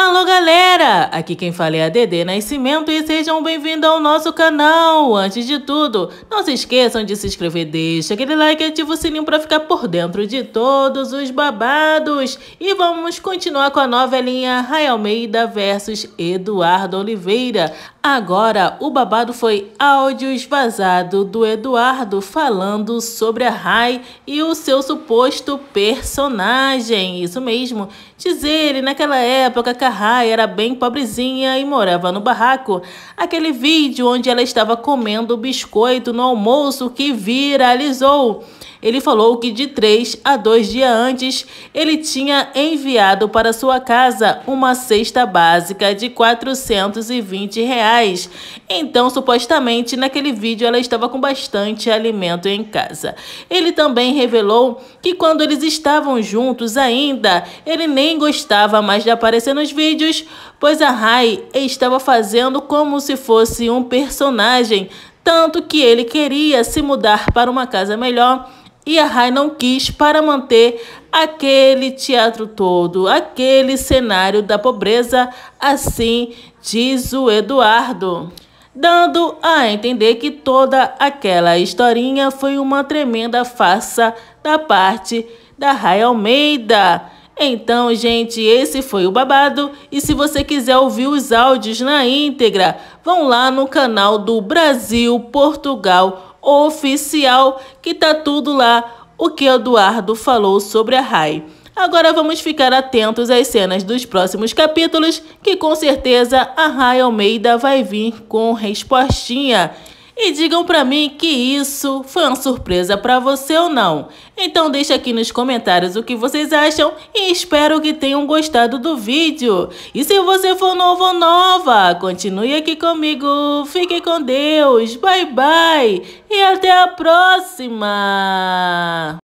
Alô galera, aqui quem fala é a Dedê Nascimento e sejam bem-vindos ao nosso canal. Antes de tudo, não se esqueçam de se inscrever, deixa aquele like e ativa o sininho para ficar por dentro de todos os babados. E vamos continuar com a novelinha Ray Almeida versus Eduardo Oliveira. Agora, o babado foi áudios vazado do Eduardo falando sobre a Rai e o seu suposto personagem. Isso mesmo, diz ele naquela época, Zahra era bem pobrezinha e morava no barraco. Aquele vídeo onde ela estava comendo biscoito no almoço que viralizou. Ele falou que de três a dois dias antes, ele tinha enviado para sua casa uma cesta básica de 420 reais. Então, supostamente, naquele vídeo ela estava com bastante alimento em casa. Ele também revelou que quando eles estavam juntos ainda, ele nem gostava mais de aparecer nos vídeos, pois a Rai estava fazendo como se fosse um personagem, tanto que ele queria se mudar para uma casa melhor e a Rai não quis para manter aquele teatro todo, aquele cenário da pobreza, assim diz o Eduardo. Dando a entender que toda aquela historinha foi uma tremenda farsa da parte da Rai Almeida. Então, gente, esse foi o babado. E se você quiser ouvir os áudios na íntegra, vão lá no canal do Brasil Portugal oficial, que tá tudo lá, o que Eduardo falou sobre a RAI. Agora vamos ficar atentos às cenas dos próximos capítulos, que com certeza a Rai Almeida vai vir com respostinha. E digam para mim que isso foi uma surpresa para você ou não. Então deixa aqui nos comentários o que vocês acham e espero que tenham gostado do vídeo. E se você for novo ou nova, continue aqui comigo. Fique com Deus. Bye bye e até a próxima.